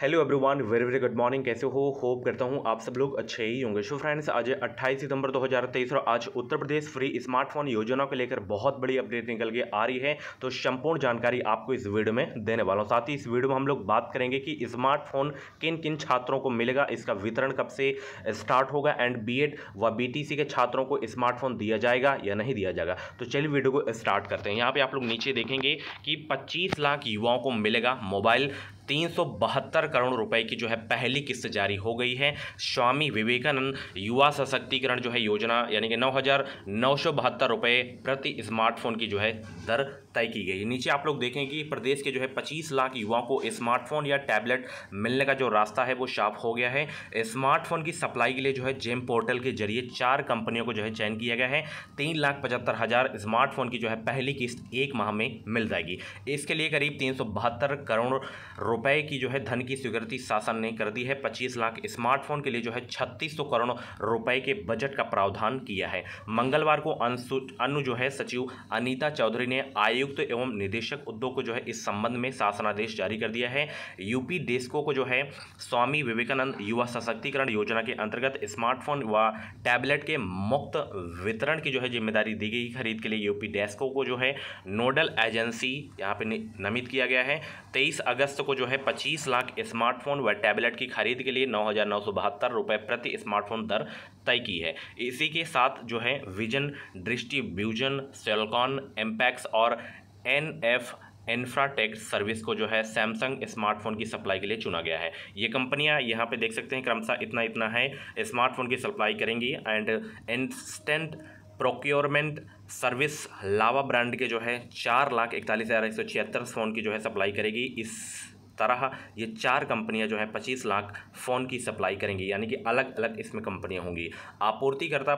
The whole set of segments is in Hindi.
hello everyone very very good morning कैसे हो होप करता हूँ आप सब लोग अच्छे ही होंगे शो फ्रेंड्स आज 28 सितंबर 2023 और आज उत्तर प्रदेश फ्री स्मार्टफोन योजना को लेकर बहुत बड़ी अपडेट निकल के आ रही है तो संपूर्ण जानकारी आपको इस वीडियो में देने वाला हूँ साथ ही इस वीडियो में हम लोग बात करेंगे कि स्मार्टफोन किन किन छात्रों को मिलेगा इसका वितरण कब से स्टार्ट होगा एंड बी व बी के छात्रों को स्मार्टफोन दिया जाएगा या नहीं दिया जाएगा तो चलिए वीडियो को स्टार्ट करते हैं यहाँ पर आप लोग नीचे देखेंगे कि पच्चीस लाख युवाओं को मिलेगा मोबाइल तीन करोड़ रुपए की जो है पहली किस्त जारी हो गई है स्वामी विवेकानंद युवा सशक्तिकरण जो है योजना यानी कि नौ रुपए प्रति स्मार्टफोन की जो है दर तय की गई नीचे आप लोग देखें कि प्रदेश के जो है पच्चीस लाख युवाओं को स्मार्टफोन या टैबलेट मिलने का जो रास्ता है वो साफ हो गया है स्मार्टफोन की सप्लाई के लिए जो है जेम पोर्टल के जरिए चार कंपनियों को जो है चयन किया गया है तीन लाख पचहत्तर हज़ार स्मार्टफोन की जो है पहली किस्त एक माह में मिल जाएगी इसके लिए करीब तीन करोड़ रुपए की जो है धन की स्वीकृति शासन ने कर दी है पच्चीस लाख स्मार्टफोन के लिए जो है छत्तीस करोड़ रुपए के बजट का प्रावधान किया है मंगलवार को अनु जो है सचिव अनीता चौधरी ने आयुक्त एवं निदेशक उद्योग को जो है इस संबंध में शासनादेश जारी कर दिया है यूपी डेस्को को जो है स्वामी विवेकानंद युवा सशक्तिकरण योजना के अंतर्गत स्मार्टफोन व टैबलेट के मुक्त वितरण की जो है जिम्मेदारी दी गई खरीद के लिए यूपी डेस्को को जो है नोडल एजेंसी यहाँ पे नमित किया गया है तेईस अगस्त को जो है पच्चीस लाख स्मार्टफोन व टैबलेट की खरीद के लिए नौ हज़ार नौ सौ बहत्तर प्रति स्मार्टफोन दर तय की है इसी के साथ जो है विजन दृष्टि सेलकॉन एम्पैक्स और एन एफ इन्फ्राटेक सर्विस को जो है सैमसंग स्मार्टफोन की सप्लाई के लिए चुना गया है ये कंपनियां यहां पे देख सकते हैं क्रमशः इतना इतना है स्मार्टफोन की सप्लाई करेंगी and instant procurement service Lava brand के जो है चार लाख इकतालीस हज़ार एक सौ छिहत्तर फ़ोन की जो है सप्लाई करेगी इस तरह ये चार कंपनियां जो हैं पच्चीस लाख फ़ोन की सप्लाई करेंगी यानी कि अलग अलग इसमें कंपनियां होंगी आपूर्तिकर्ता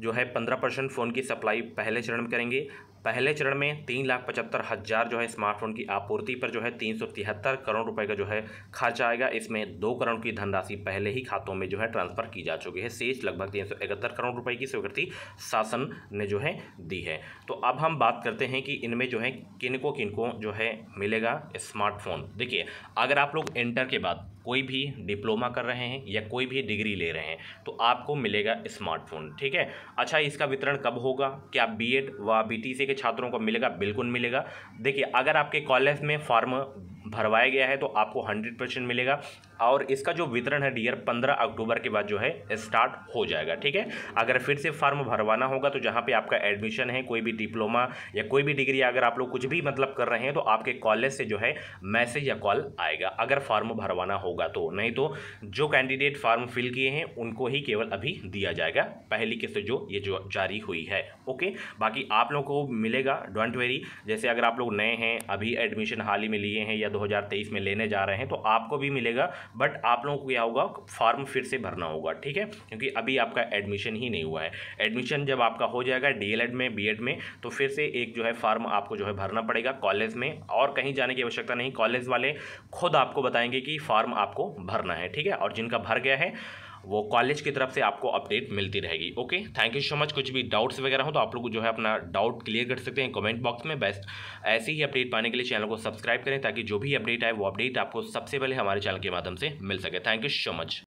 जो है पंद्रह परसेंट फ़ोन की सप्लाई पहले चरण में करेंगे पहले चरण में तीन लाख पचहत्तर हज़ार जो है स्मार्टफोन की आपूर्ति पर जो है तीन सौ तिहत्तर करोड़ रुपए का जो है खर्च आएगा इसमें दो करोड़ की धनराशि पहले ही खातों में जो है ट्रांसफर की जा चुकी है शेष लगभग तीन सौ इकहत्तर करोड़ रुपए की स्वीकृति शासन ने जो है दी है तो अब हम बात करते हैं कि इनमें जो है किनको किनको जो है मिलेगा स्मार्टफोन देखिए अगर आप लोग इंटर के बाद कोई भी डिप्लोमा कर रहे हैं या कोई भी डिग्री ले रहे हैं तो आपको मिलेगा स्मार्टफोन ठीक है अच्छा इसका वितरण कब होगा क्या बीएड व बीटीसी के के छात्रों को मिलेगा बिल्कुल मिलेगा देखिए अगर आपके कॉलेज में फॉर्म भरवाया गया है तो आपको हंड्रेड परसेंट मिलेगा और इसका जो वितरण है डियर पंद्रह अक्टूबर के बाद जो है स्टार्ट हो जाएगा ठीक है अगर फिर से फॉर्म भरवाना होगा तो जहाँ पर आपका एडमिशन है कोई भी डिप्लोमा या कोई भी डिग्री अगर आप लोग कुछ भी मतलब कर रहे हैं तो आपके कॉलेज से जो है मैसेज या कॉल आएगा अगर फॉर्म भरवाना होगा तो नहीं तो जो कैंडिडेट फॉर्म फिल किए हैं उनको ही केवल अभी दिया जाएगा पहली किस्त जो ये जो जारी हुई है ओके बाकी आप लोगों को मिलेगा डोंट वेरी जैसे अगर आप लोग नए हैं अभी एडमिशन हाल ही में लिए हैं या 2023 में लेने जा रहे हैं तो आपको भी मिलेगा बट आप लोगों को क्या होगा फॉर्म फिर से भरना होगा ठीक है क्योंकि अभी आपका एडमिशन ही नहीं हुआ है एडमिशन जब आपका हो जाएगा डी में बी में तो फिर से एक जो है फॉर्म आपको जो है भरना पड़ेगा कॉलेज में और कहीं जाने की आवश्यकता नहीं कॉलेज वाले खुद आपको बताएंगे कि फॉर्म आपको भरना है ठीक है और जिनका भर गया है वो कॉलेज की तरफ से आपको अपडेट मिलती रहेगी okay thank you so much कुछ भी डाउट्स वगैरह हो तो आप लोग जो है अपना डाउट क्लियर कर सकते हैं कमेंट बॉक्स में बेस्ट ऐसे ही अपडेट पाने के लिए चैनल को सब्सक्राइब करें ताकि जो भी अपडेट आए वो अपडेट आपको सबसे पहले हमारे चैनल के माध्यम से मिल सके थैंक यू सो मच